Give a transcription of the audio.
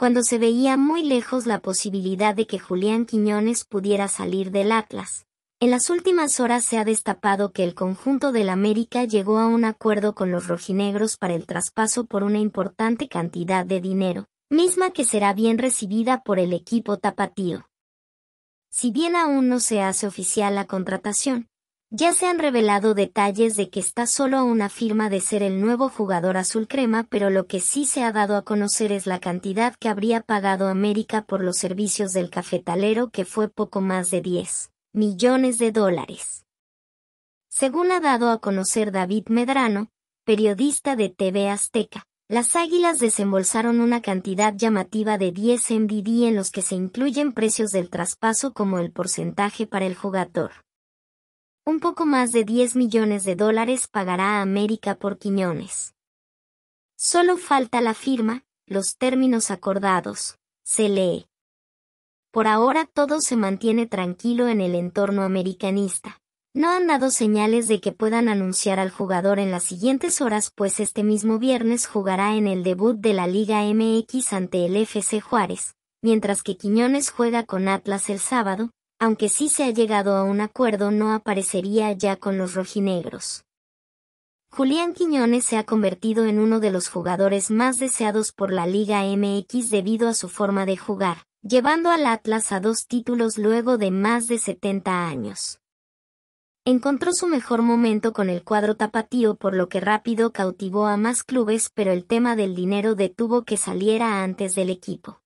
cuando se veía muy lejos la posibilidad de que Julián Quiñones pudiera salir del Atlas. En las últimas horas se ha destapado que el conjunto del América llegó a un acuerdo con los rojinegros para el traspaso por una importante cantidad de dinero, misma que será bien recibida por el equipo tapatío. Si bien aún no se hace oficial la contratación, ya se han revelado detalles de que está solo a una firma de ser el nuevo jugador azul crema, pero lo que sí se ha dado a conocer es la cantidad que habría pagado América por los servicios del cafetalero, que fue poco más de 10 millones de dólares. Según ha dado a conocer David Medrano, periodista de TV Azteca, las Águilas desembolsaron una cantidad llamativa de 10 MVD en los que se incluyen precios del traspaso como el porcentaje para el jugador. Un poco más de 10 millones de dólares pagará América por Quiñones. Solo falta la firma, los términos acordados, se lee. Por ahora todo se mantiene tranquilo en el entorno americanista. No han dado señales de que puedan anunciar al jugador en las siguientes horas, pues este mismo viernes jugará en el debut de la Liga MX ante el FC Juárez, mientras que Quiñones juega con Atlas el sábado, aunque sí se ha llegado a un acuerdo no aparecería ya con los rojinegros. Julián Quiñones se ha convertido en uno de los jugadores más deseados por la Liga MX debido a su forma de jugar, llevando al Atlas a dos títulos luego de más de 70 años. Encontró su mejor momento con el cuadro tapatío por lo que rápido cautivó a más clubes pero el tema del dinero detuvo que saliera antes del equipo.